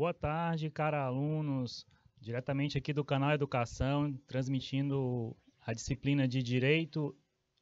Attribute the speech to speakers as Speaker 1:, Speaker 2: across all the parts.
Speaker 1: Boa tarde, cara alunos, diretamente aqui do canal Educação, transmitindo a disciplina de Direito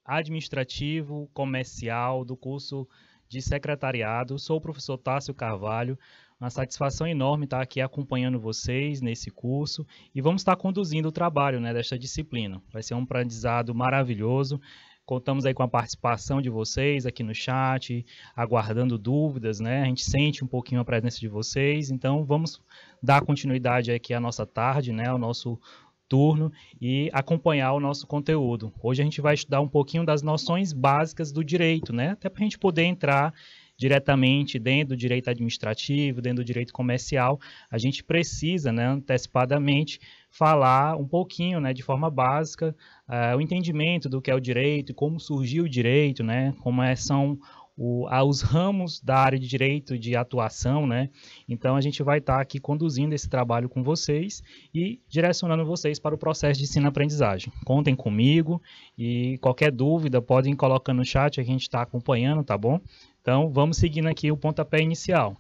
Speaker 1: Administrativo Comercial do curso de Secretariado. Sou o professor Tássio Carvalho. Uma satisfação enorme estar aqui acompanhando vocês nesse curso e vamos estar conduzindo o trabalho né, desta disciplina. Vai ser um aprendizado maravilhoso. Contamos aí com a participação de vocês aqui no chat, aguardando dúvidas, né? A gente sente um pouquinho a presença de vocês, então vamos dar continuidade aqui à nossa tarde, né? Ao nosso turno e acompanhar o nosso conteúdo. Hoje a gente vai estudar um pouquinho das noções básicas do direito, né? Até para a gente poder entrar diretamente dentro do direito administrativo, dentro do direito comercial, a gente precisa, né, antecipadamente, falar um pouquinho, né, de forma básica, uh, o entendimento do que é o direito, como surgiu o direito, né, como é, são o, ramos da área de direito de atuação, né? Então a gente vai estar tá aqui conduzindo esse trabalho com vocês e direcionando vocês para o processo de ensino-aprendizagem. Contem comigo e qualquer dúvida podem colocar no chat, a gente está acompanhando, tá bom? Então, vamos seguindo aqui o pontapé inicial.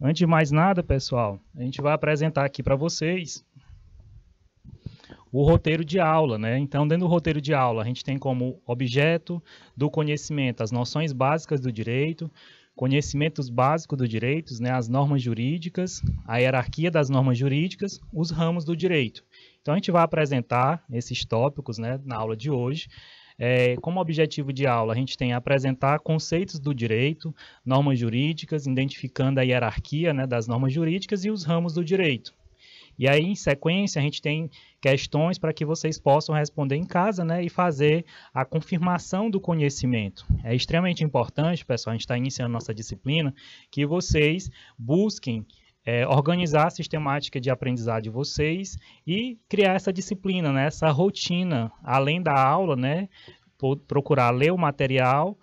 Speaker 1: Antes de mais nada, pessoal, a gente vai apresentar aqui para vocês o roteiro de aula, né? Então, dentro do roteiro de aula, a gente tem como objeto do conhecimento as noções básicas do direito, conhecimentos básicos do direito, né, as normas jurídicas, a hierarquia das normas jurídicas, os ramos do direito. Então, a gente vai apresentar esses tópicos né, na aula de hoje. É, como objetivo de aula, a gente tem apresentar conceitos do direito, normas jurídicas, identificando a hierarquia né, das normas jurídicas e os ramos do direito. E aí, em sequência, a gente tem questões para que vocês possam responder em casa né, e fazer a confirmação do conhecimento. É extremamente importante, pessoal, a gente está iniciando nossa disciplina, que vocês busquem é, organizar a sistemática de aprendizado de vocês e criar essa disciplina, né, essa rotina, além da aula, né, procurar ler o material,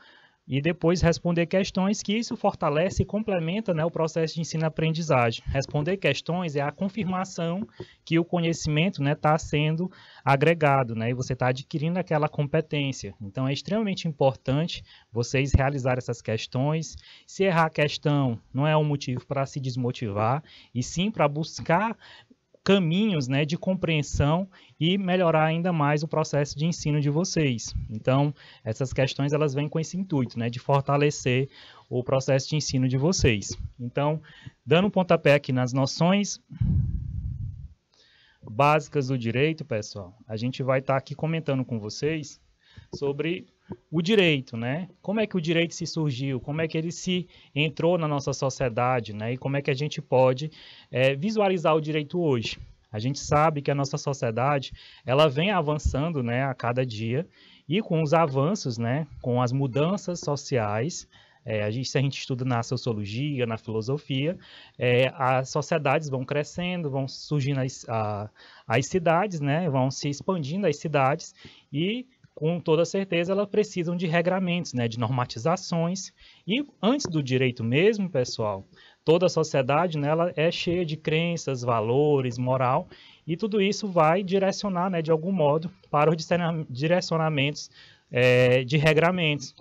Speaker 1: e depois responder questões, que isso fortalece e complementa né, o processo de ensino-aprendizagem. Responder questões é a confirmação que o conhecimento está né, tá sendo agregado né, e você está adquirindo aquela competência. Então, é extremamente importante vocês realizar essas questões. Se errar a questão, não é um motivo para se desmotivar, e sim para buscar caminhos né, de compreensão e melhorar ainda mais o processo de ensino de vocês. Então, essas questões elas vêm com esse intuito, né, de fortalecer o processo de ensino de vocês. Então, dando um pontapé aqui nas noções básicas do direito, pessoal, a gente vai estar tá aqui comentando com vocês sobre o direito, né? Como é que o direito se surgiu? Como é que ele se entrou na nossa sociedade, né? E como é que a gente pode é, visualizar o direito hoje? A gente sabe que a nossa sociedade ela vem avançando, né, a cada dia e com os avanços, né, com as mudanças sociais, é, a gente, se a gente estuda na sociologia, na filosofia, é, as sociedades vão crescendo, vão surgindo as, a, as cidades, né, vão se expandindo as cidades e com toda certeza elas precisam de regramentos, né, de normatizações. E antes do direito mesmo, pessoal, toda a sociedade né, ela é cheia de crenças, valores, moral, e tudo isso vai direcionar, né, de algum modo, para os direcionamentos é, de regramentos.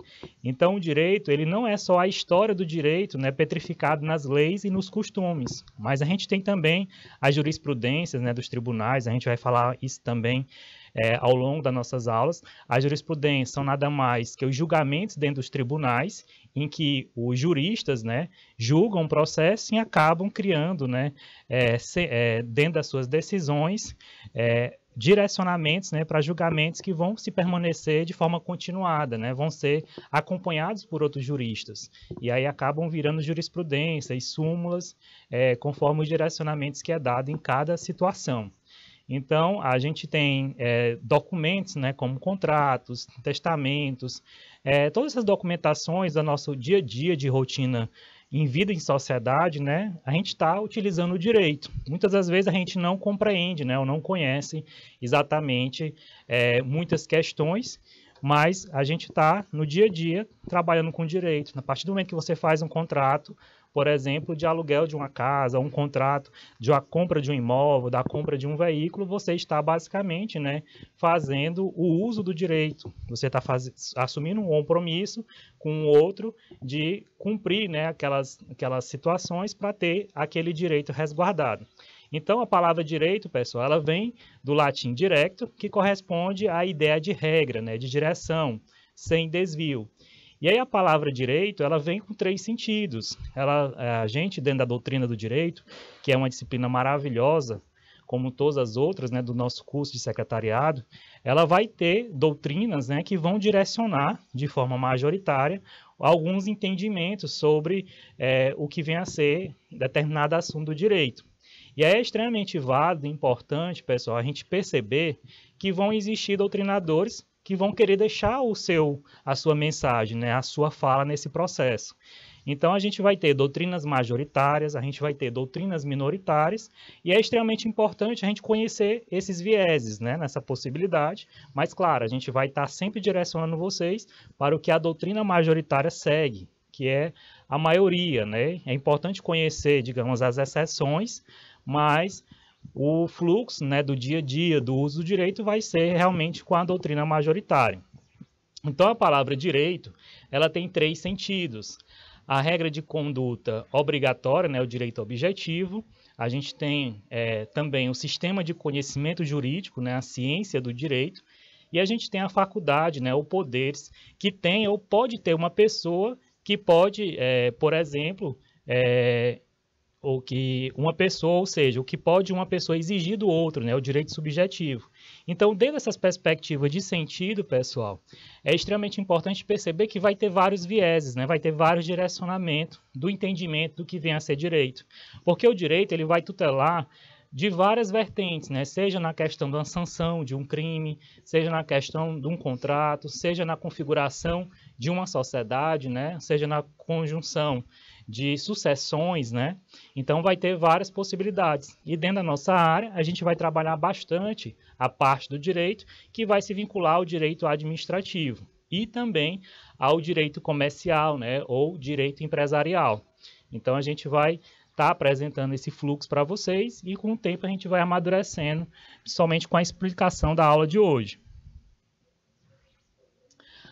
Speaker 1: Então, o direito ele não é só a história do direito, né, petrificado nas leis e nos costumes, mas a gente tem também as jurisprudências, né, dos tribunais. A gente vai falar isso também é, ao longo das nossas aulas. A jurisprudência são nada mais que os julgamentos dentro dos tribunais, em que os juristas né, julgam o processo e acabam criando, né, é, se, é, dentro das suas decisões, é, direcionamentos né, para julgamentos que vão se permanecer de forma continuada, né, vão ser acompanhados por outros juristas. E aí acabam virando jurisprudência e súmulas, é, conforme os direcionamentos que é dado em cada situação. Então, a gente tem é, documentos, né, como contratos, testamentos, é, todas essas documentações do nosso dia a dia de rotina em vida em sociedade, né, a gente está utilizando o direito. Muitas das vezes a gente não compreende, né, ou não conhece exatamente é, muitas questões, mas a gente está no dia a dia trabalhando com direito. Na partir do momento que você faz um contrato, por exemplo, de aluguel de uma casa, um contrato de uma compra de um imóvel, da compra de um veículo, você está basicamente né, fazendo o uso do direito. Você está assumindo um compromisso com o outro de cumprir né, aquelas, aquelas situações para ter aquele direito resguardado. Então, a palavra direito, pessoal, ela vem do latim direto, que corresponde à ideia de regra, né, de direção, sem desvio. E aí a palavra direito, ela vem com três sentidos. Ela, é, a gente, dentro da doutrina do direito, que é uma disciplina maravilhosa, como todas as outras né, do nosso curso de secretariado, ela vai ter doutrinas né, que vão direcionar, de forma majoritária, alguns entendimentos sobre é, o que vem a ser determinado assunto do direito. E é extremamente válido e importante, pessoal, a gente perceber que vão existir doutrinadores que vão querer deixar o seu, a sua mensagem, né, a sua fala nesse processo. Então a gente vai ter doutrinas majoritárias, a gente vai ter doutrinas minoritárias, e é extremamente importante a gente conhecer esses vieses, né, nessa possibilidade. Mas claro, a gente vai estar sempre direcionando vocês para o que a doutrina majoritária segue, que é a maioria, né? É importante conhecer, digamos, as exceções, mas o fluxo né, do dia a dia, do uso do direito, vai ser realmente com a doutrina majoritária. Então, a palavra direito, ela tem três sentidos. A regra de conduta obrigatória, né, o direito objetivo, a gente tem é, também o sistema de conhecimento jurídico, né, a ciência do direito, e a gente tem a faculdade, né, o poderes, que tem ou pode ter uma pessoa que pode, é, por exemplo, é, ou que uma pessoa, ou seja, o que pode uma pessoa exigir do outro, né, o direito subjetivo. Então, dentro dessas perspectivas de sentido, pessoal, é extremamente importante perceber que vai ter vários vieses, né, vai ter vários direcionamentos do entendimento do que vem a ser direito, porque o direito ele vai tutelar de várias vertentes, né? seja na questão da sanção de um crime, seja na questão de um contrato, seja na configuração de uma sociedade, né? seja na conjunção de sucessões, né? Então vai ter várias possibilidades. E dentro da nossa área, a gente vai trabalhar bastante a parte do direito que vai se vincular ao direito administrativo e também ao direito comercial, né, ou direito empresarial. Então a gente vai estar tá apresentando esse fluxo para vocês e com o tempo a gente vai amadurecendo, principalmente com a explicação da aula de hoje.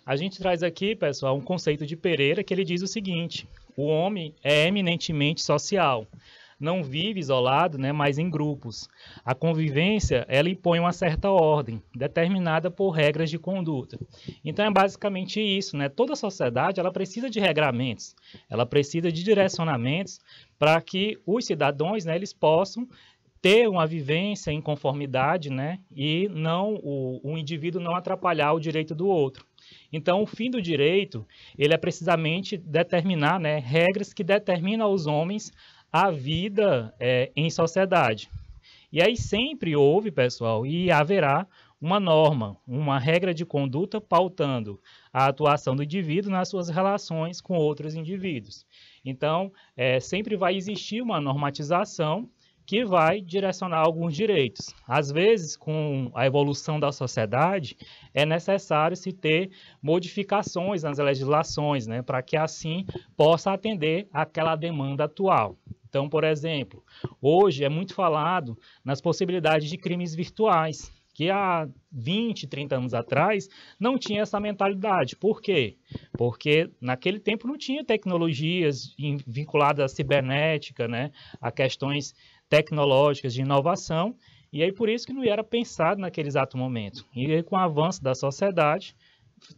Speaker 1: A gente traz aqui, pessoal, um conceito de Pereira que ele diz o seguinte: o homem é eminentemente social. Não vive isolado, né, mas em grupos. A convivência, ela impõe uma certa ordem, determinada por regras de conduta. Então é basicamente isso, né? Toda sociedade, ela precisa de regramentos, ela precisa de direcionamentos para que os cidadãos, né, eles possam ter uma vivência em conformidade, né? E não o, o indivíduo não atrapalhar o direito do outro. Então, o fim do direito, ele é precisamente determinar, né, regras que determinam aos homens a vida é, em sociedade. E aí sempre houve, pessoal, e haverá uma norma, uma regra de conduta pautando a atuação do indivíduo nas suas relações com outros indivíduos. Então, é, sempre vai existir uma normatização que vai direcionar alguns direitos. Às vezes, com a evolução da sociedade, é necessário se ter modificações nas legislações, né, para que assim possa atender aquela demanda atual. Então, por exemplo, hoje é muito falado nas possibilidades de crimes virtuais, que há 20, 30 anos atrás não tinha essa mentalidade. Por quê? Porque naquele tempo não tinha tecnologias vinculadas à cibernética, né, a questões tecnológicas, de inovação, e aí por isso que não era pensado naquele exato momento. E aí, com o avanço da sociedade,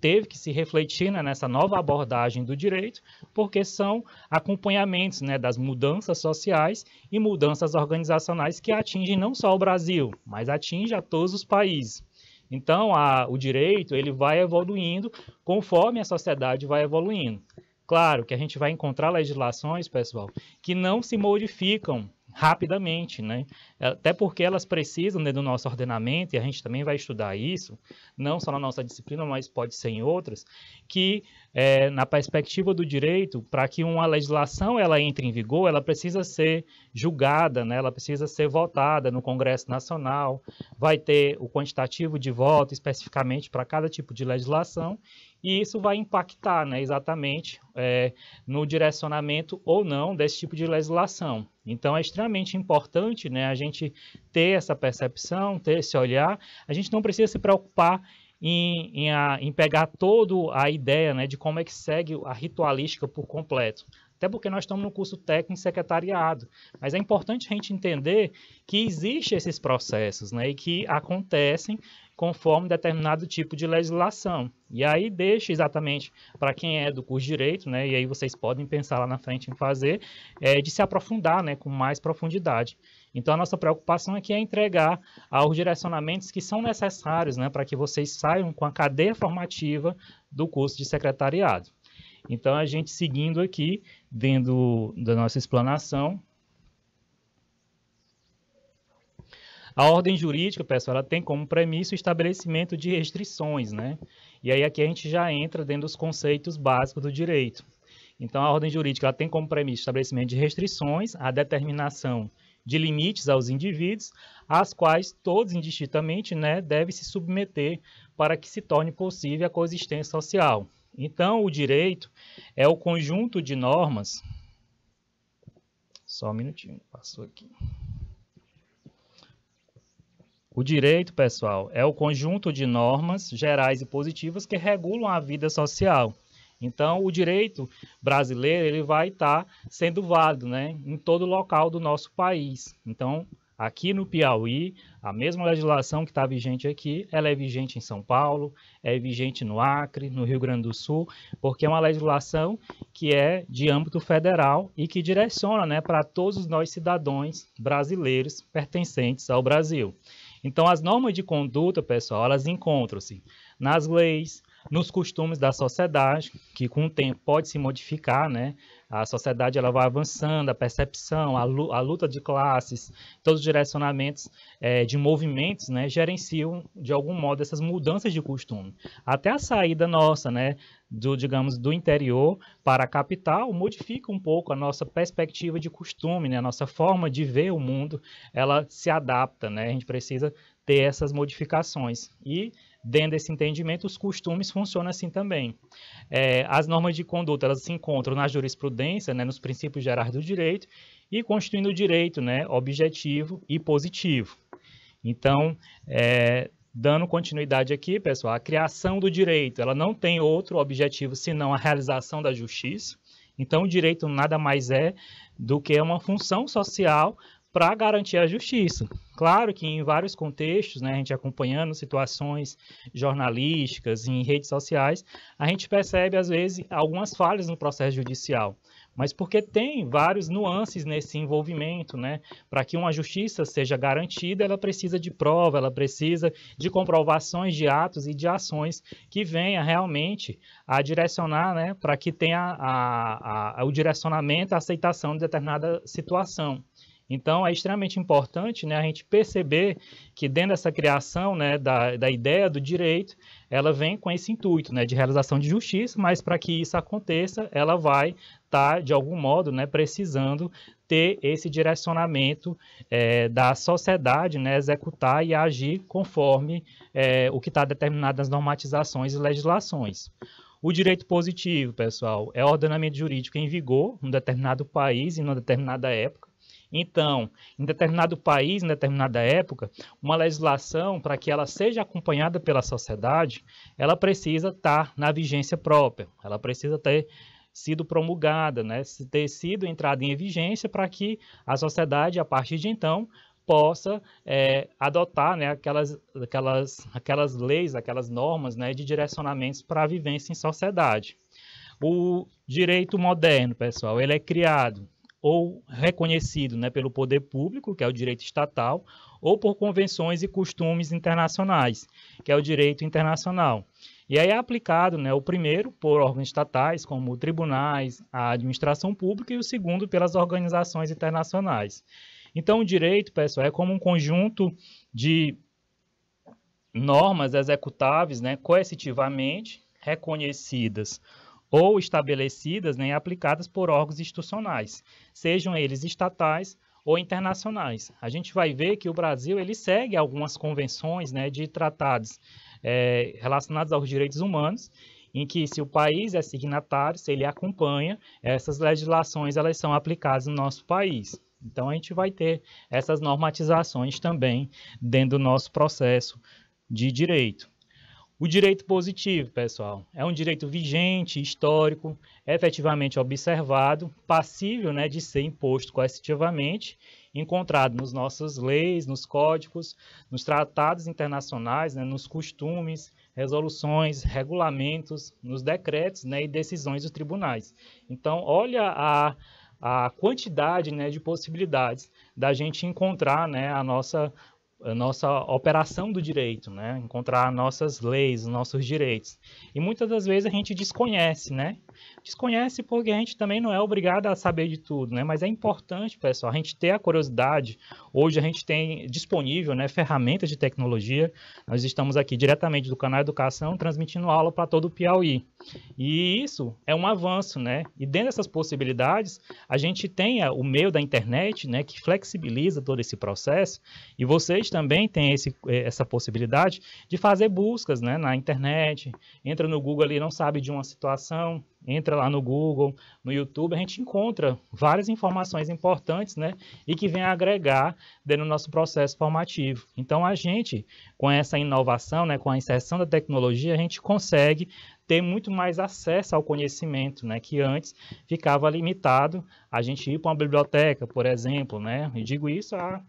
Speaker 1: teve que se refletir né, nessa nova abordagem do direito, porque são acompanhamentos né, das mudanças sociais e mudanças organizacionais que atingem não só o Brasil, mas atingem a todos os países. Então, a, o direito ele vai evoluindo conforme a sociedade vai evoluindo. Claro que a gente vai encontrar legislações, pessoal, que não se modificam rapidamente, né? Até porque elas precisam né, do nosso ordenamento, e a gente também vai estudar isso, não só na nossa disciplina, mas pode ser em outras, que é, na perspectiva do direito, para que uma legislação ela entre em vigor, ela precisa ser julgada, né? ela precisa ser votada no Congresso Nacional, vai ter o quantitativo de voto especificamente para cada tipo de legislação, e isso vai impactar né, exatamente é, no direcionamento ou não desse tipo de legislação. Então é extremamente importante né, a gente ter essa percepção, ter esse olhar. A gente não precisa se preocupar em, em, a, em pegar toda a ideia né, de como é que segue a ritualística por completo até porque nós estamos no curso técnico secretariado. Mas é importante a gente entender que existem esses processos né, e que acontecem conforme determinado tipo de legislação. E aí deixa exatamente para quem é do curso de Direito, né, e aí vocês podem pensar lá na frente em fazer, é, de se aprofundar né, com mais profundidade. Então, a nossa preocupação aqui é entregar aos direcionamentos que são necessários né, para que vocês saiam com a cadeia formativa do curso de secretariado. Então, a gente seguindo aqui, dentro da nossa explanação, A ordem jurídica, pessoal, ela tem como premissa o estabelecimento de restrições, né? E aí aqui a gente já entra dentro dos conceitos básicos do direito. Então, a ordem jurídica ela tem como premissa o estabelecimento de restrições, a determinação de limites aos indivíduos, às quais todos indistintamente né, devem se submeter para que se torne possível a coexistência social. Então, o direito é o conjunto de normas. Só um minutinho, passou aqui. O direito, pessoal, é o conjunto de normas gerais e positivas que regulam a vida social. Então, o direito brasileiro ele vai estar tá sendo válido né, em todo local do nosso país. Então, Aqui no Piauí, a mesma legislação que está vigente aqui, ela é vigente em São Paulo, é vigente no Acre, no Rio Grande do Sul, porque é uma legislação que é de âmbito federal e que direciona né, para todos nós cidadãos brasileiros pertencentes ao Brasil. Então, as normas de conduta, pessoal, elas encontram-se nas leis, nos costumes da sociedade, que com o tempo pode se modificar, né? A sociedade ela vai avançando, a percepção, a, luta de classes, todos os direcionamentos é, de movimentos, né, gerenciam de algum modo essas mudanças de costume. Até a saída nossa, né, do digamos do interior para a capital modifica um pouco a nossa perspectiva de costume, né, a nossa forma de ver o mundo, ela se adapta, né? A gente precisa ter essas modificações e Dentro desse entendimento, os costumes funcionam assim também. É, as normas de conduta elas se encontram na jurisprudência, né, nos princípios gerais do direito, e constituindo o direito né, objetivo e positivo. Então, é, dando continuidade aqui, pessoal, a criação do direito ela não tem outro objetivo senão a realização da justiça. Então, o direito nada mais é do que uma função social para garantir a justiça. Claro que em vários contextos, né, a gente acompanhando situações jornalísticas em redes sociais, a gente percebe às vezes algumas falhas no processo judicial, mas porque tem vários nuances nesse envolvimento, né? Para que uma justiça seja garantida, ela precisa de prova, ela precisa de comprovações de atos e de ações que venha realmente a direcionar, né, para que tenha a, a, a, o direcionamento, a aceitação de determinada situação. Então, é extremamente importante né, a gente perceber que dentro dessa criação né, da, da ideia do direito, ela vem com esse intuito né, de realização de justiça, mas para que isso aconteça, ela vai estar, tá, de algum modo, né, precisando ter esse direcionamento é, da sociedade, né, executar e agir conforme é, o que está determinado nas normatizações e legislações. O direito positivo, pessoal, é ordenamento jurídico em vigor num determinado país e numa determinada época. Então, em determinado país, em determinada época, uma legislação, para que ela seja acompanhada pela sociedade, ela precisa estar na vigência própria, ela precisa ter sido promulgada, né, ter sido entrada em vigência para que a sociedade, a partir de então, possa é, adotar né, aquelas, aquelas, aquelas leis, aquelas normas né, de direcionamentos para a vivência em sociedade. O direito moderno, pessoal, ele é criado ou reconhecido né, pelo poder público, que é o direito estatal, ou por convenções e costumes internacionais, que é o direito internacional. E aí é aplicado né, o primeiro por órgãos estatais, como tribunais, a administração pública, e o segundo pelas organizações internacionais. Então, o direito, pessoal, é como um conjunto de normas executáveis né, coercitivamente reconhecidas ou estabelecidas né, aplicadas por órgãos institucionais, sejam eles estatais ou internacionais. A gente vai ver que o Brasil ele segue algumas convenções né, de tratados é, relacionados aos direitos humanos, em que se o país é signatário, se ele acompanha, essas legislações elas são aplicadas no nosso país. Então a gente vai ter essas normatizações também dentro do nosso processo de direito. O direito positivo, pessoal, é um direito vigente, histórico, efetivamente observado, passível né, de ser imposto coercitivamente, encontrado nas nossas leis, nos códigos, nos tratados internacionais, né, nos costumes, resoluções, regulamentos, nos decretos né, e decisões dos tribunais. Então, olha a, a quantidade né, de possibilidades da gente encontrar né, a nossa a nossa operação do direito, né? encontrar nossas leis, nossos direitos. E muitas das vezes a gente desconhece, né? Desconhece porque a gente também não é obrigado a saber de tudo, né? Mas é importante, pessoal, a gente ter a curiosidade. Hoje a gente tem disponível né, ferramentas de tecnologia. Nós estamos aqui diretamente do canal Educação, transmitindo aula para todo o Piauí. E isso é um avanço, né? E dentro dessas possibilidades, a gente tem é, o meio da internet, né, que flexibiliza todo esse processo. E vocês também têm esse, é, essa possibilidade de fazer buscas, né, na internet. Entra no Google ali, não sabe de uma situação, Entra lá no Google, no YouTube, a gente encontra várias informações importantes, né? E que vem agregar dentro do nosso processo formativo. Então, a gente, com essa inovação, né, com a inserção da tecnologia, a gente consegue ter muito mais acesso ao conhecimento, né? Que antes ficava limitado a gente ir para uma biblioteca, por exemplo, né? E digo isso há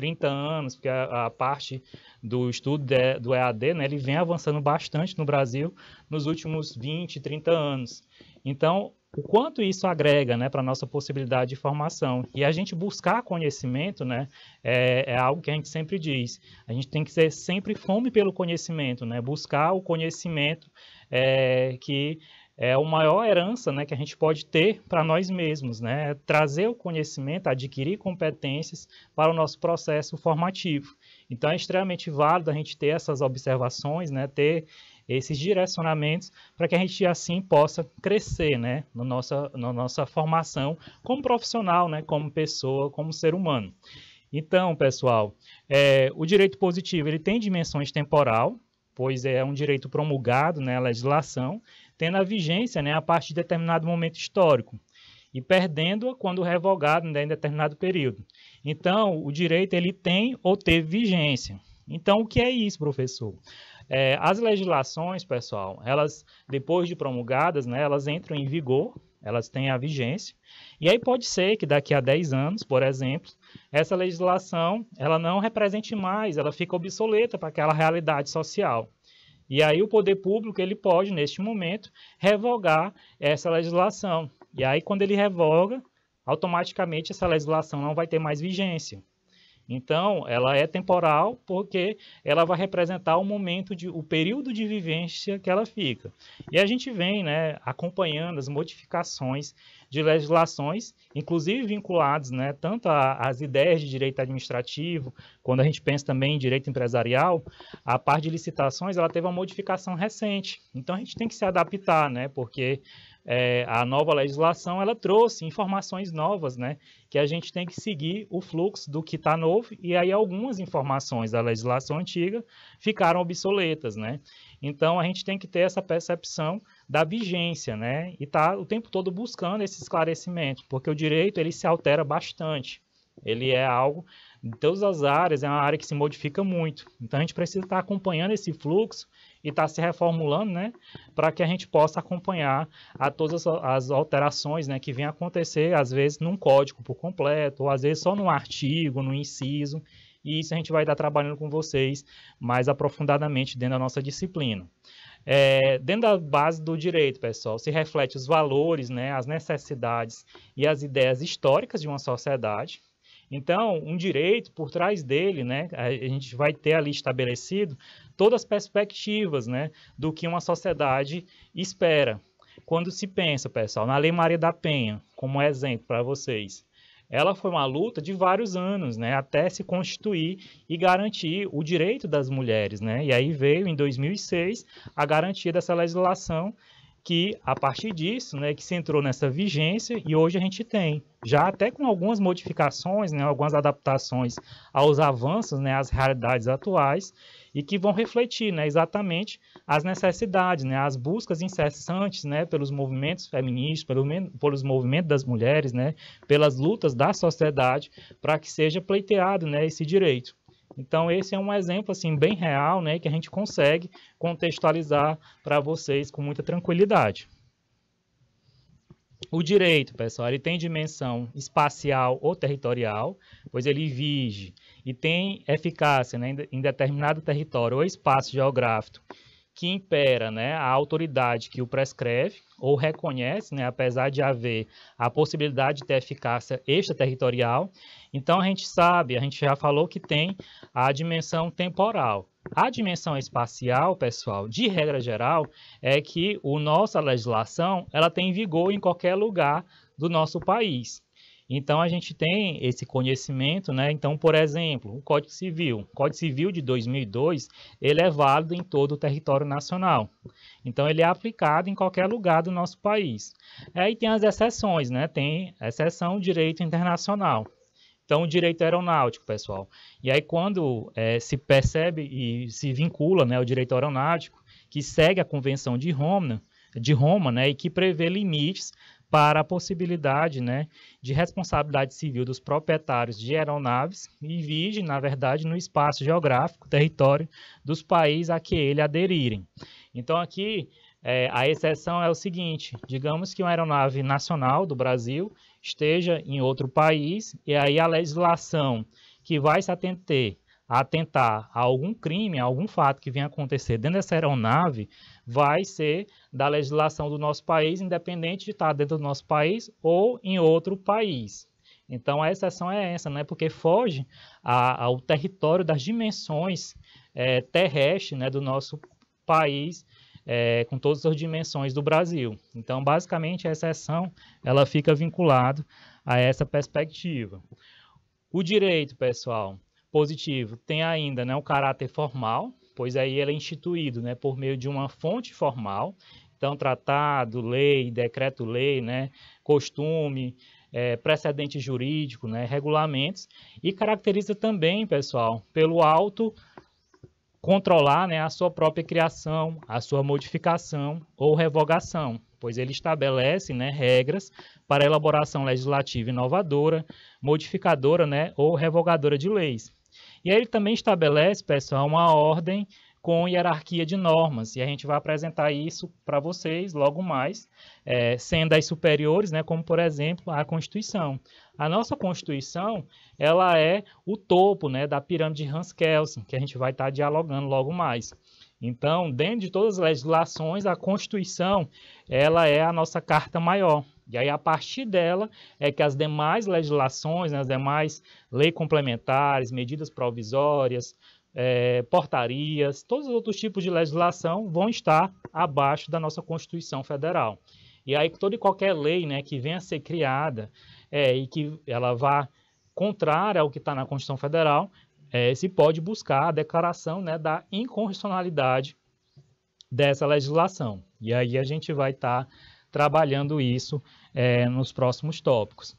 Speaker 1: 30 anos, porque a, a parte do estudo de, do EAD, né, ele vem avançando bastante no Brasil nos últimos 20, 30 anos. Então, o quanto isso agrega né, para a nossa possibilidade de formação. E a gente buscar conhecimento né, é, é, algo que a gente sempre diz. A gente tem que ser sempre fome pelo conhecimento, né, buscar o conhecimento é, que é a maior herança né, que a gente pode ter para nós mesmos, né? É trazer o conhecimento, adquirir competências para o nosso processo formativo. Então é extremamente válido a gente ter essas observações, né, ter esses direcionamentos para que a gente assim possa crescer né, no nossa, na nossa formação como profissional, né, como pessoa, como ser humano. Então, pessoal, é, o direito positivo ele tem dimensões temporal, pois é um direito promulgado, né, a legislação, tendo a vigência né, a partir de determinado momento histórico e perdendo-a quando revogado né, em determinado período. Então, o direito ele tem ou teve vigência. Então, o que é isso, professor? É, as legislações, pessoal, elas, depois de promulgadas, né, elas entram em vigor, elas têm a vigência, e aí pode ser que daqui a 10 anos, por exemplo, essa legislação ela não represente mais, ela fica obsoleta para aquela realidade social. E aí o poder público ele pode neste momento revogar essa legislação. E aí quando ele revoga, automaticamente essa legislação não vai ter mais vigência. Então, ela é temporal porque ela vai representar o momento de o período de vivência que ela fica. E a gente vem, né, acompanhando as modificações de legislações, inclusive vinculadas, né, tanto às ideias de direito administrativo, quando a gente pensa também em direito empresarial, a parte de licitações, ela teve uma modificação recente. Então a gente tem que se adaptar, né, porque é, a nova legislação ela trouxe informações novas, né? Que a gente tem que seguir o fluxo do que está novo e aí algumas informações da legislação antiga ficaram obsoletas, né? Então a gente tem que ter essa percepção da vigência, né? E tá o tempo todo buscando esse esclarecimento, porque o direito ele se altera bastante. Ele é algo em todas as áreas, é uma área que se modifica muito. Então a gente precisa estar tá acompanhando esse fluxo e está se reformulando, né, para que a gente possa acompanhar a todas as alterações, né, que vêm acontecer às vezes num código por completo, ou às vezes só num artigo, num inciso, e isso a gente vai estar trabalhando com vocês mais aprofundadamente dentro da nossa disciplina. É, dentro da base do direito, pessoal, se reflete os valores, né, as necessidades e as ideias históricas de uma sociedade, então, um direito por trás dele, né, a gente vai ter ali estabelecido todas as perspectivas, né, do que uma sociedade espera. Quando se pensa, pessoal, na Lei Maria da Penha, como exemplo para vocês, ela foi uma luta de vários anos, né, até se constituir e garantir o direito das mulheres, né? E aí veio em 2006 a garantia dessa legislação que a partir disso, né, que se entrou nessa vigência e hoje a gente tem, já até com algumas modificações, né, algumas adaptações aos avanços, né, às realidades atuais e que vão refletir, né, exatamente as necessidades, né, as buscas incessantes, né, pelos movimentos feministas, pelo, pelos movimentos das mulheres, né, pelas lutas da sociedade para que seja pleiteado, né, esse direito. Então esse é um exemplo assim bem real, né, que a gente consegue contextualizar para vocês com muita tranquilidade. O direito, pessoal, ele tem dimensão espacial ou territorial, pois ele vige e tem eficácia né, em determinado território ou espaço geográfico que impera né, a autoridade que o prescreve ou reconhece, né, apesar de haver a possibilidade de ter eficácia extraterritorial. Então, a gente sabe, a gente já falou que tem a dimensão temporal. A dimensão espacial, pessoal, de regra geral, é que a nossa legislação ela tem vigor em qualquer lugar do nosso país. Então a gente tem esse conhecimento, né? Então, por exemplo, o Código Civil, o Código Civil de 2002, ele é válido em todo o território nacional. Então ele é aplicado em qualquer lugar do nosso país. Aí tem as exceções, né? Tem exceção direito internacional. Então, o direito aeronáutico, pessoal. E aí, quando é, se percebe e se vincula né, o direito aeronáutico, que segue a Convenção de Roma, de Roma, né, e que prevê limites para a possibilidade né, de responsabilidade civil dos proprietários de aeronaves e vige, na verdade, no espaço geográfico, território dos países a que ele aderirem. Então, aqui, é, a exceção é o seguinte, digamos que uma aeronave nacional do Brasil esteja em outro país, e aí a legislação que vai se atender atentar a algum crime, a algum fato que venha acontecer dentro dessa aeronave, vai ser da legislação do nosso país, independente de estar dentro do nosso país ou em outro país. Então a exceção é essa, né? Porque foge a, ao território das dimensões é, terrestres, né, do nosso país, é, com todas as dimensões do Brasil. Então, basicamente, a exceção ela fica vinculada a essa perspectiva. O direito, pessoal, positivo. Tem ainda né, o caráter formal, pois aí ele é instituído né, por meio de uma fonte formal. Então, tratado, lei, decreto-lei, né, costume, é, precedente jurídico, né, regulamentos. E caracteriza também, pessoal, pelo alto controlar né, a sua própria criação, a sua modificação ou revogação, pois ele estabelece né, regras para elaboração legislativa inovadora, modificadora né, ou revogadora de leis. E aí ele também estabelece, pessoal, uma ordem com hierarquia de normas, e a gente vai apresentar isso para vocês logo mais, é, sendo as superiores, né, como por exemplo a Constituição. A nossa Constituição, ela é o topo né, da pirâmide de Hans Kelsen, que a gente vai estar tá dialogando logo mais. Então, dentro de todas as legislações, a Constituição, ela é a nossa carta maior, e aí, a partir dela, é que as demais legislações, né, as demais leis complementares, medidas provisórias, é, portarias, todos os outros tipos de legislação vão estar abaixo da nossa Constituição Federal. E aí, toda e qualquer lei né, que venha a ser criada é, e que ela vá contrária ao que está na Constituição Federal, é, se pode buscar a declaração né, da inconstitucionalidade dessa legislação. E aí a gente vai estar tá trabalhando isso é, nos próximos tópicos.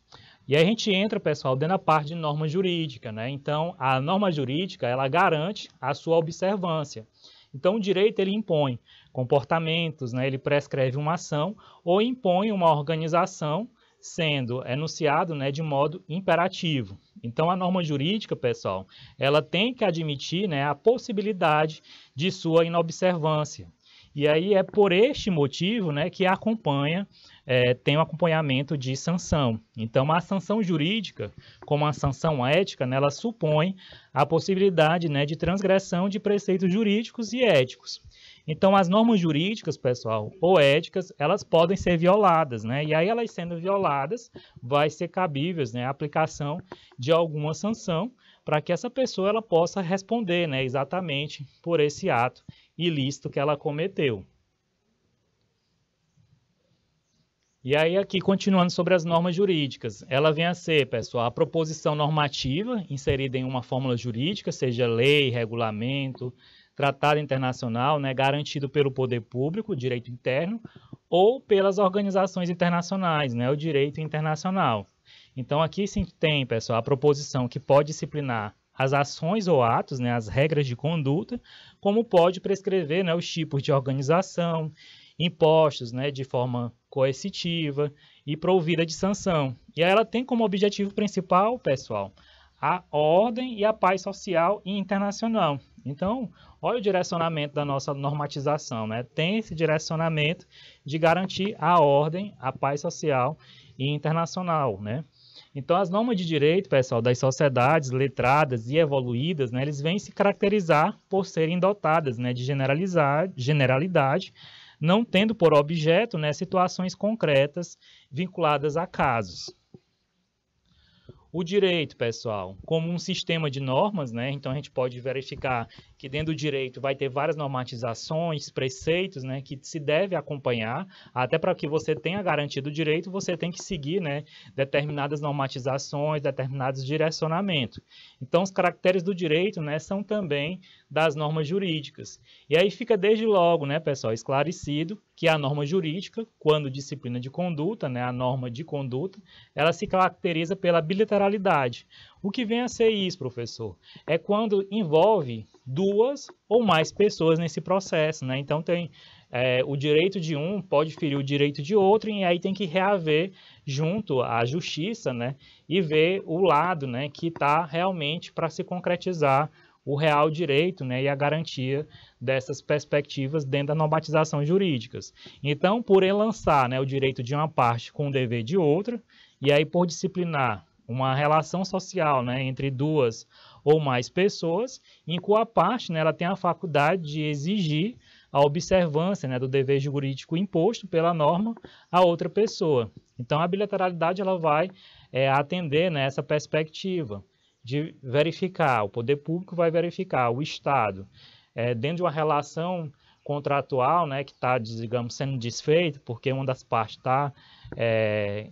Speaker 1: E aí a gente entra, pessoal, dentro da parte de norma jurídica, né? Então, a norma jurídica, ela garante a sua observância. Então, o direito, ele impõe comportamentos, né? Ele prescreve uma ação ou impõe uma organização, sendo enunciado, né, de modo imperativo. Então, a norma jurídica, pessoal, ela tem que admitir, né, a possibilidade de sua inobservância. E aí é por este motivo né, que acompanha, é, tem o um acompanhamento de sanção. Então, a sanção jurídica, como a sanção ética, né, ela supõe a possibilidade né, de transgressão de preceitos jurídicos e éticos. Então, as normas jurídicas, pessoal, ou éticas, elas podem ser violadas, né? E aí, elas sendo violadas, vai ser cabível né, a aplicação de alguma sanção para que essa pessoa ela possa responder né, exatamente por esse ato ilícito que ela cometeu. E aí, aqui, continuando sobre as normas jurídicas, ela vem a ser, pessoal, a proposição normativa inserida em uma fórmula jurídica, seja lei, regulamento, tratado internacional, né, garantido pelo poder público, direito interno, ou pelas organizações internacionais, né, o direito internacional. Então, aqui sim tem, pessoal, a proposição que pode disciplinar as ações ou atos, né, as regras de conduta, como pode prescrever né, os tipos de organização, impostos né, de forma coercitiva e provida de sanção. E ela tem como objetivo principal, pessoal, a ordem e a paz social e internacional. Então, olha o direcionamento da nossa normatização, né? Tem esse direcionamento de garantir a ordem, a paz social e internacional, né? Então, as normas de direito, pessoal, das sociedades letradas e evoluídas, né, eles vêm se caracterizar por serem dotadas né, de generalizar, generalidade, não tendo por objeto né, situações concretas vinculadas a casos. O direito, pessoal, como um sistema de normas, né? Então a gente pode verificar que dentro do direito vai ter várias normatizações, preceitos, né, que se deve acompanhar, até para que você tenha garantido o direito, você tem que seguir, né, determinadas normatizações, determinados direcionamentos. Então, os caracteres do direito, né, são também das normas jurídicas. E aí fica desde logo, né, pessoal, esclarecido que a norma jurídica, quando disciplina de conduta, né, a norma de conduta, ela se caracteriza pela bilateralidade, o que vem a ser isso, professor? É quando envolve duas ou mais pessoas nesse processo, né? Então tem é, o direito de um pode ferir o direito de outro e aí tem que reaver junto à justiça, né? E ver o lado, né? Que está realmente para se concretizar o real direito né, e a garantia dessas perspectivas dentro da normatização jurídicas. Então, por lançar né, o direito de uma parte com o dever de outra, e aí por disciplinar uma relação social né, entre duas ou mais pessoas, em que a parte né, ela tem a faculdade de exigir a observância né, do dever jurídico imposto pela norma a outra pessoa. Então, a bilateralidade ela vai é, atender né, essa perspectiva de verificar, o poder público vai verificar, o Estado, é, dentro de uma relação contratual né, que está, digamos, sendo desfeita, porque uma das partes está é,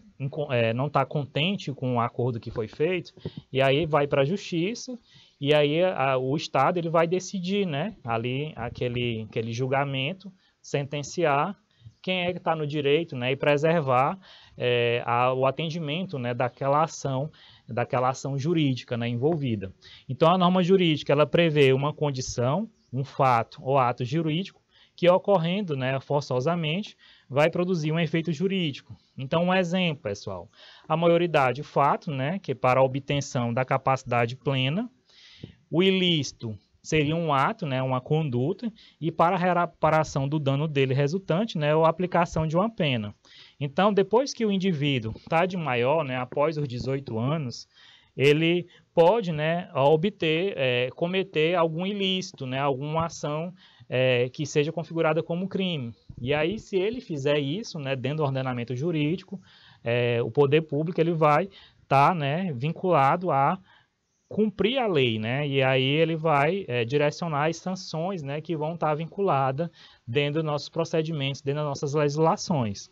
Speaker 1: é, não está contente com o acordo que foi feito, e aí vai para a justiça, e aí a, o Estado ele vai decidir, né, ali aquele, aquele julgamento, sentenciar quem é que está no direito, né, e preservar é, a, o atendimento, né, daquela ação, daquela ação jurídica, né, envolvida. Então a norma jurídica ela prevê uma condição, um fato ou ato jurídico que ocorrendo, né, forçosamente vai produzir um efeito jurídico. Então, um exemplo, pessoal. A maioridade, o fato, né, que para a obtenção da capacidade plena, o ilícito seria um ato, né, uma conduta, e para a reparação do dano dele resultante, né, ou a aplicação de uma pena. Então, depois que o indivíduo está de maior, né, após os 18 anos, ele pode, né, obter, é, cometer algum ilícito, né, alguma ação é, que seja configurada como crime. E aí, se ele fizer isso, né, dentro do ordenamento jurídico, é, o poder público ele vai estar tá, né, vinculado a cumprir a lei, né? E aí ele vai é, direcionar as sanções, né, que vão estar tá vinculadas dentro dos nossos procedimentos, dentro das nossas legislações.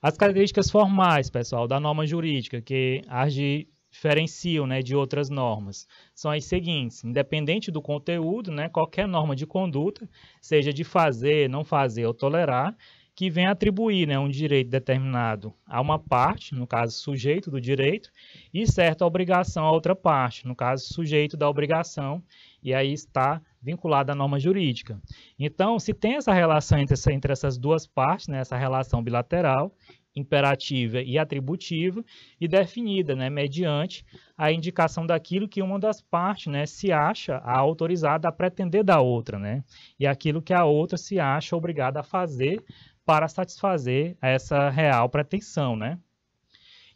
Speaker 1: As características formais, pessoal, da norma jurídica, que as de diferenciam né, de outras normas são as seguintes: independente do conteúdo, né, qualquer norma de conduta, seja de fazer, não fazer ou tolerar, que vem atribuir né, um direito determinado a uma parte, no caso sujeito do direito, e certa obrigação a outra parte, no caso sujeito da obrigação, e aí está vinculada à norma jurídica. Então, se tem essa relação entre, essa, entre essas duas partes, né, essa relação bilateral, imperativa e atributiva e definida, né, mediante a indicação daquilo que uma das partes, né, se acha autorizada a pretender da outra, né, e aquilo que a outra se acha obrigada a fazer para satisfazer essa real pretensão, né.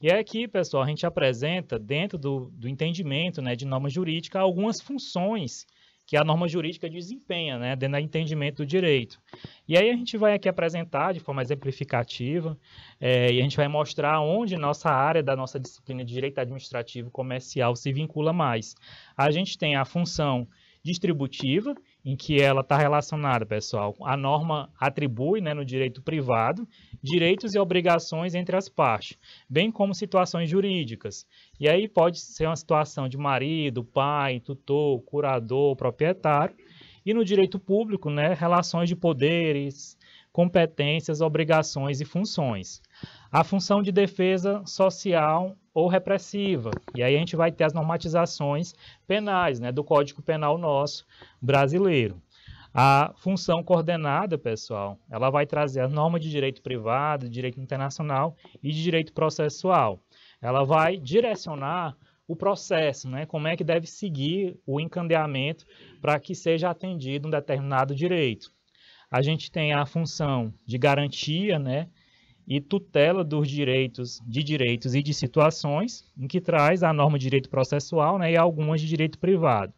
Speaker 1: E é aqui, pessoal, a gente apresenta dentro do, do entendimento, né, de norma jurídica algumas funções que a norma jurídica desempenha, né, dentro do entendimento do direito. E aí a gente vai aqui apresentar de forma exemplificativa, é, e a gente vai mostrar onde nossa área da nossa disciplina de direito administrativo comercial se vincula mais. A gente tem a função distributiva, em que ela está relacionada, pessoal. A norma atribui né, no direito privado direitos e obrigações entre as partes, bem como situações jurídicas. E aí pode ser uma situação de marido, pai, tutor, curador, proprietário. E no direito público, né, relações de poderes, competências, obrigações e funções. A função de defesa social ou repressiva. E aí a gente vai ter as normatizações penais, né, do Código Penal nosso brasileiro. A função coordenada, pessoal, ela vai trazer as normas de direito privado, de direito internacional e de direito processual ela vai direcionar o processo, né? Como é que deve seguir o encandeamento para que seja atendido um determinado direito. A gente tem a função de garantia, né? E tutela dos direitos, de direitos e de situações, em que traz a norma de direito processual, né? E algumas de direito privado.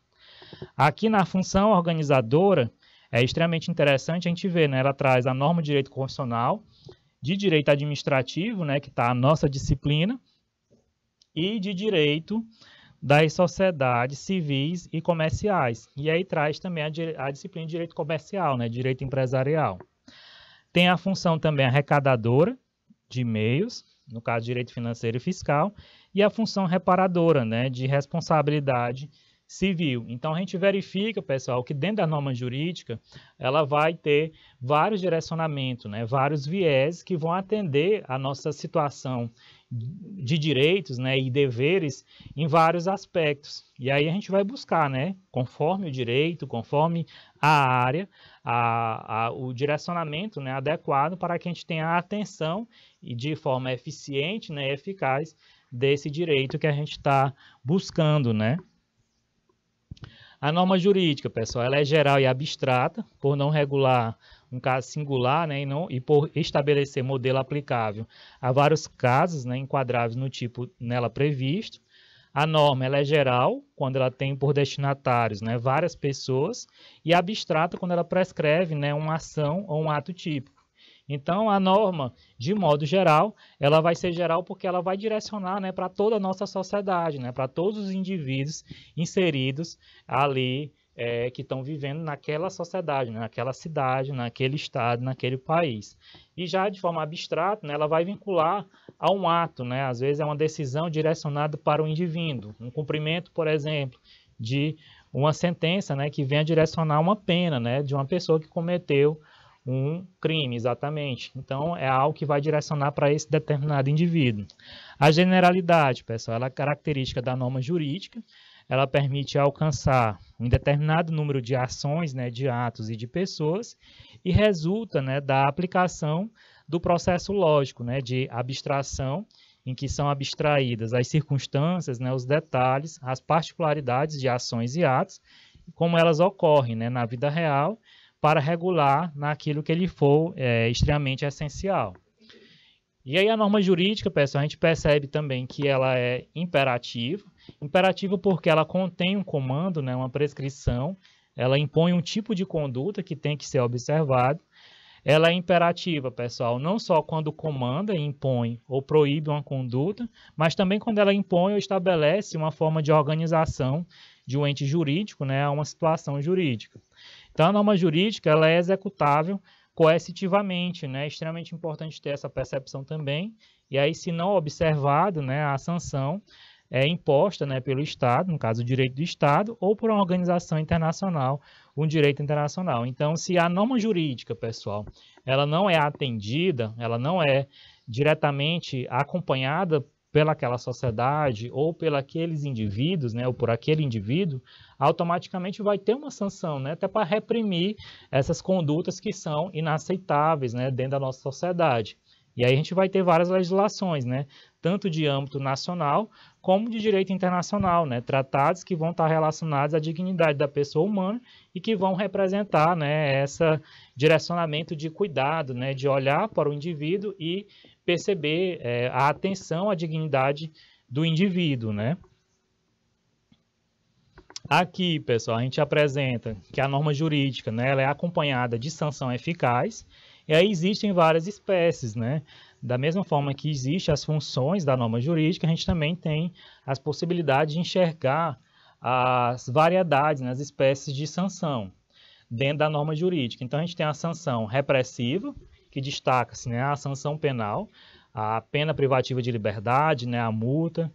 Speaker 1: Aqui na função organizadora é extremamente interessante a gente ver, né? Ela traz a norma de direito constitucional, de direito administrativo, né? Que está a nossa disciplina e de direito das sociedades civis e comerciais. E aí traz também a, a disciplina de direito comercial, né, direito empresarial. Tem a função também arrecadadora de meios, no caso direito financeiro e fiscal, e a função reparadora, né, de responsabilidade civil. Então a gente verifica, pessoal, que dentro da norma jurídica ela vai ter vários direcionamentos, né, vários viés que vão atender a nossa situação de direitos né, e deveres em vários aspectos. E aí a gente vai buscar, né, conforme o direito, conforme a área, a, a, o direcionamento né, adequado para que a gente tenha a atenção e de forma eficiente né, eficaz desse direito que a gente está buscando. Né? A norma jurídica, pessoal, ela é geral e abstrata, por não regular um caso singular né, e, não, e por estabelecer modelo aplicável a vários casos né, enquadráveis no tipo nela previsto. A norma é geral, quando ela tem por destinatários né, várias pessoas, e abstrata, quando ela prescreve né, uma ação ou um ato típico. Então, a norma, de modo geral, ela vai ser geral porque ela vai direcionar né, para toda a nossa sociedade, né, para todos os indivíduos inseridos ali é, que estão vivendo naquela sociedade, né, naquela cidade, naquele estado, naquele país. E já de forma abstrata, né, ela vai vincular a um ato, né, às vezes é uma decisão direcionada para o indivíduo, um cumprimento, por exemplo, de uma sentença né, que venha direcionar uma pena né, de uma pessoa que cometeu um crime, exatamente. Então, é algo que vai direcionar para esse determinado indivíduo. A generalidade, pessoal, ela é característica da norma jurídica, ela permite alcançar um determinado número de ações, né, de atos e de pessoas, e resulta né, da aplicação do processo lógico né, de abstração, em que são abstraídas as circunstâncias, né, os detalhes, as particularidades de ações e atos, como elas ocorrem né, na vida real, para regular naquilo que ele for é, extremamente essencial. E aí a norma jurídica, pessoal, a gente percebe também que ela é imperativa, Imperativo porque ela contém um comando, né, uma prescrição, ela impõe um tipo de conduta que tem que ser observado. Ela é imperativa, pessoal, não só quando comanda, impõe ou proíbe uma conduta, mas também quando ela impõe ou estabelece uma forma de organização de um ente jurídico, né, a uma situação jurídica. Então, a norma jurídica ela é executável coercitivamente, né? É extremamente importante ter essa percepção também. E aí, se não observado, né, a sanção é imposta né, pelo Estado, no caso o direito do Estado, ou por uma organização internacional, um direito internacional. Então, se a norma jurídica, pessoal, ela não é atendida, ela não é diretamente acompanhada pelaquela sociedade ou pelos indivíduos, né, ou por aquele indivíduo, automaticamente vai ter uma sanção, né, até para reprimir essas condutas que são inaceitáveis, né, dentro da nossa sociedade. E aí a gente vai ter várias legislações, né? Tanto de âmbito nacional como de direito internacional, né? Tratados que vão estar relacionados à dignidade da pessoa humana e que vão representar, né, esse direcionamento de cuidado, né, de olhar para o indivíduo e perceber é, a atenção à dignidade do indivíduo, né? Aqui, pessoal, a gente apresenta que a norma jurídica, né, ela é acompanhada de sanção eficaz e aí existem várias espécies, né? Da mesma forma que existem as funções da norma jurídica, a gente também tem as possibilidades de enxergar as variedades nas né, espécies de sanção dentro da norma jurídica. Então a gente tem a sanção repressiva, que destaca-se né, a sanção penal, a pena privativa de liberdade, né, a multa,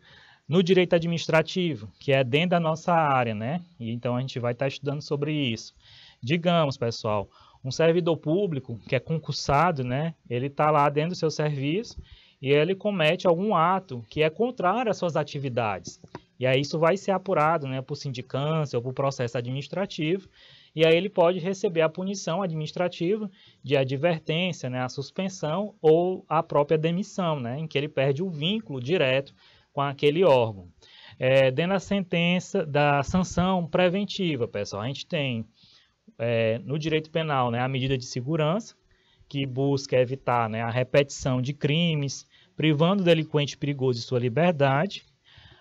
Speaker 1: no direito administrativo, que é dentro da nossa área, né? E então a gente vai estar estudando sobre isso. Digamos, pessoal, um servidor público, que é concursado, né, ele está lá dentro do seu serviço e ele comete algum ato que é contrário às suas atividades. E aí isso vai ser apurado né, por sindicância ou por processo administrativo, e aí ele pode receber a punição administrativa de advertência, né, a suspensão ou a própria demissão, né, em que ele perde o vínculo direto com aquele órgão. É, dentro da sentença da sanção preventiva, pessoal, a gente tem é, no direito penal, né, a medida de segurança, que busca evitar né, a repetição de crimes, privando o delinquente perigoso de sua liberdade.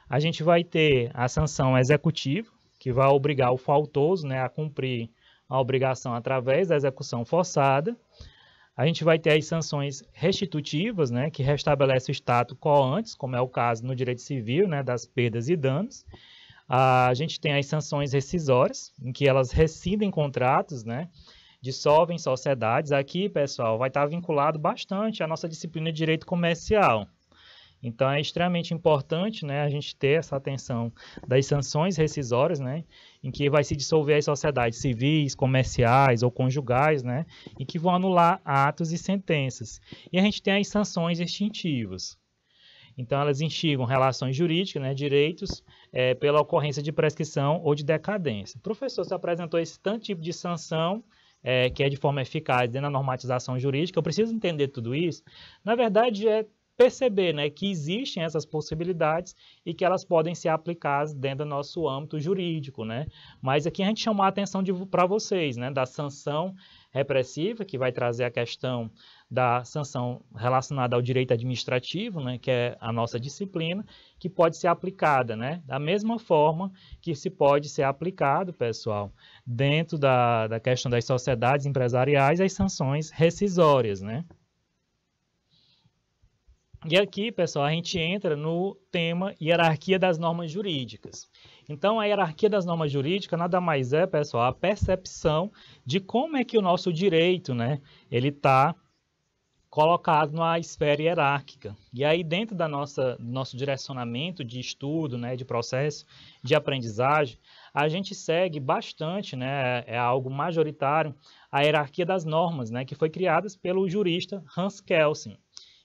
Speaker 1: A gente vai ter a sanção executiva, que vai obrigar o faltoso né, a cumprir a obrigação através da execução forçada. A gente vai ter as sanções restitutivas, né, que restabelece o status quo antes, como é o caso no direito civil, né, das perdas e danos. A gente tem as sanções rescisórias, em que elas rescindem contratos, né? Dissolvem sociedades. Aqui, pessoal, vai estar vinculado bastante à nossa disciplina de direito comercial. Então, é extremamente importante né, a gente ter essa atenção das sanções rescisórias, né, em que vai se dissolver as sociedades civis, comerciais ou conjugais, né, e que vão anular atos e sentenças. E a gente tem as sanções extintivas, então, elas instigam relações jurídicas, né, direitos, é, pela ocorrência de prescrição ou de decadência. O professor se apresentou esse tanto tipo de sanção é, que é de forma eficaz dentro da normatização jurídica. Eu preciso entender tudo isso. Na verdade, é perceber né, que existem essas possibilidades e que elas podem ser aplicadas dentro do nosso âmbito jurídico. Né? Mas aqui a gente chamou a atenção para vocês, né, da sanção repressiva, que vai trazer a questão da sanção relacionada ao direito administrativo, né, que é a nossa disciplina, que pode ser aplicada, né, da mesma forma que se pode ser aplicado, pessoal, dentro da, da questão das sociedades empresariais, as sanções rescisórias, né. E aqui, pessoal, a gente entra no tema hierarquia das normas jurídicas. Então, a hierarquia das normas jurídicas nada mais é, pessoal, a percepção de como é que o nosso direito, né, ele está colocado na esfera hierárquica. E aí, dentro da nossa nosso direcionamento de estudo, né, de processo de aprendizagem, a gente segue bastante, né, é, é algo majoritário, a hierarquia das normas, né, que foi criada pelo jurista Hans Kelsen,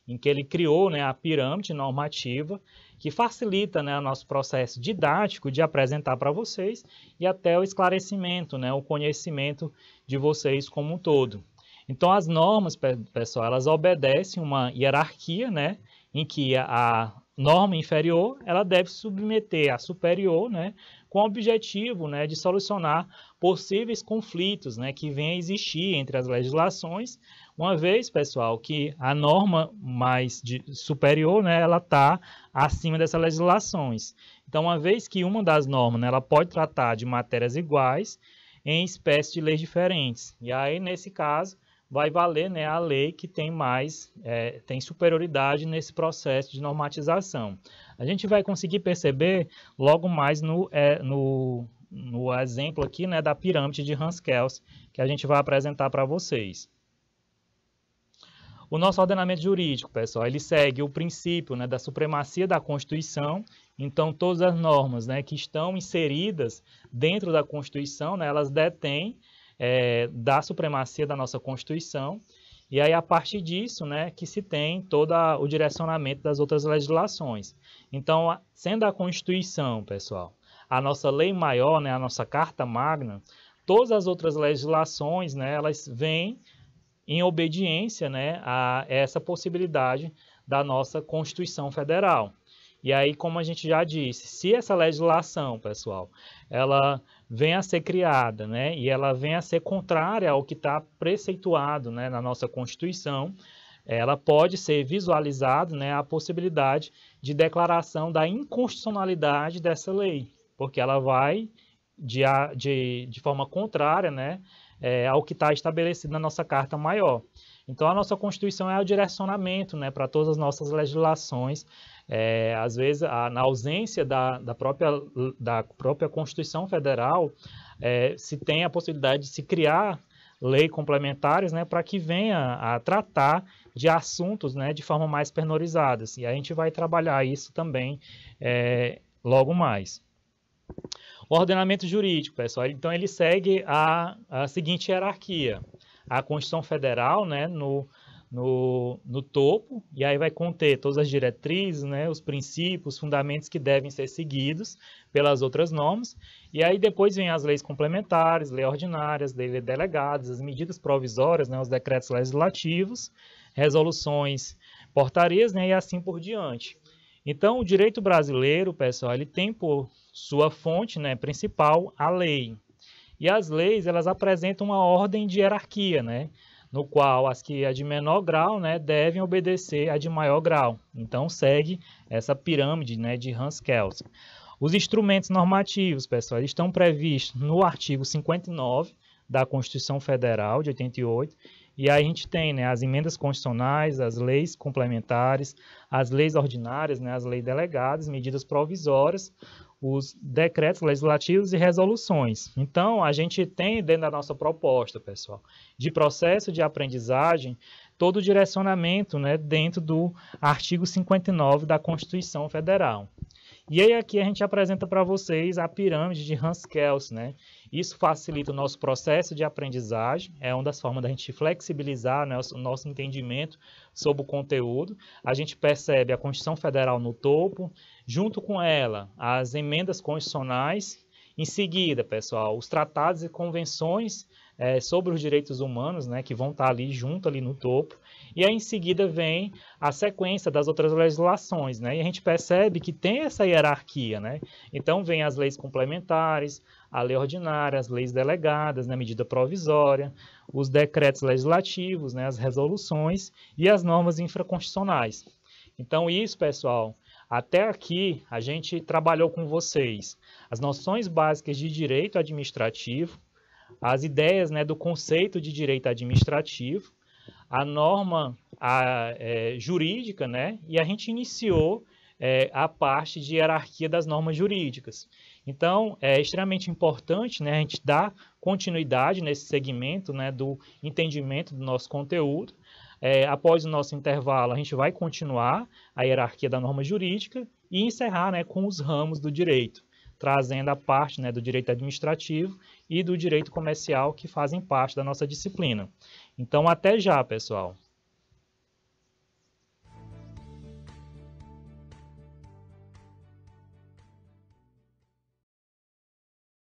Speaker 1: em que ele criou, né, a pirâmide normativa que facilita, né, o nosso processo didático de apresentar para vocês e até o esclarecimento, né, o conhecimento de vocês como um todo. Então, as normas, pessoal, elas obedecem uma hierarquia, né, em que a norma inferior ela deve submeter a superior, né, com o objetivo, né, de solucionar possíveis conflitos, né, que venham a existir entre as legislações, uma vez, pessoal, que a norma mais de, superior, né, ela está acima dessas legislações. Então, uma vez que uma das normas, né, ela pode tratar de matérias iguais em espécies de leis diferentes. E aí, nesse caso, vai valer né, a lei que tem mais, é, tem superioridade nesse processo de normatização. A gente vai conseguir perceber logo mais no, é, no, no exemplo aqui né, da pirâmide de Hans-Kels, que a gente vai apresentar para vocês. O nosso ordenamento jurídico, pessoal, ele segue o princípio né, da supremacia da Constituição. Então, todas as normas né, que estão inseridas dentro da Constituição, né, elas detêm é, da supremacia da nossa Constituição. E aí, a partir disso, né, que se tem todo o direcionamento das outras legislações. Então, sendo a Constituição, pessoal, a nossa lei maior, né, a nossa Carta Magna, todas as outras legislações, né, elas vêm em obediência, né, a essa possibilidade da nossa Constituição Federal. E aí, como a gente já disse, se essa legislação, pessoal, ela vem a ser criada, né, e ela vem a ser contrária ao que está preceituado, né, na nossa Constituição, ela pode ser visualizada, né, a possibilidade de declaração da inconstitucionalidade dessa lei, porque ela vai de, de, de forma contrária, né, é, ao que está estabelecido na nossa Carta Maior. Então, a nossa Constituição é o direcionamento né, para todas as nossas legislações é, às vezes, a, na ausência da, da, própria, da própria Constituição Federal, é, se tem a possibilidade de se criar lei complementares né, para que venha a tratar de assuntos né, de forma mais pernorizada. e assim. a gente vai trabalhar isso também é, logo mais. O ordenamento jurídico, pessoal, então ele segue a, a seguinte hierarquia. A Constituição Federal, né, no, no, no topo, e aí vai conter todas as diretrizes, né, os princípios, fundamentos que devem ser seguidos pelas outras normas, e aí depois vem as leis complementares, leis ordinárias, leis delegadas, as medidas provisórias, né, os decretos legislativos, resoluções, portarias, né, e assim por diante. Então, o direito brasileiro, pessoal, ele tem por sua fonte né, principal a lei. E as leis, elas apresentam uma ordem de hierarquia, né? no qual as que a é de menor grau né, devem obedecer a de maior grau. Então segue essa pirâmide né, de Hans Kelsen. Os instrumentos normativos, pessoal, estão previstos no artigo 59 da Constituição Federal de 88 e aí a gente tem né, as emendas constitucionais, as leis complementares, as leis ordinárias, né, as leis delegadas, medidas provisórias, os decretos legislativos e resoluções. Então, a gente tem dentro da nossa proposta, pessoal, de processo de aprendizagem, todo o direcionamento né, dentro do artigo 59 da Constituição Federal. E aí aqui a gente apresenta para vocês a pirâmide de Hans Kelsen, né? Isso facilita o nosso processo de aprendizagem, é uma das formas da gente flexibilizar né, o nosso entendimento sobre o conteúdo. A gente percebe a Constituição Federal no topo, junto com ela as emendas constitucionais, em seguida, pessoal, os tratados e convenções é, sobre os direitos humanos, né, que vão estar ali junto, ali no topo, e aí em seguida vem a sequência das outras legislações, né, e a gente percebe que tem essa hierarquia, né, então vem as leis complementares, a lei ordinária, as leis delegadas, né, medida provisória, os decretos legislativos, né, as resoluções e as normas infraconstitucionais. Então isso, pessoal, até aqui, a gente trabalhou com vocês as noções básicas de direito administrativo, as ideias né, do conceito de direito administrativo, a norma a, é, jurídica, né, e a gente iniciou é, a parte de hierarquia das normas jurídicas. Então, é extremamente importante né, a gente dar continuidade nesse segmento né, do entendimento do nosso conteúdo é, após o nosso intervalo, a gente vai continuar a hierarquia da norma jurídica e encerrar né, com os ramos do direito, trazendo a parte né, do direito administrativo e do direito comercial que fazem parte da nossa disciplina. Então, até já, pessoal!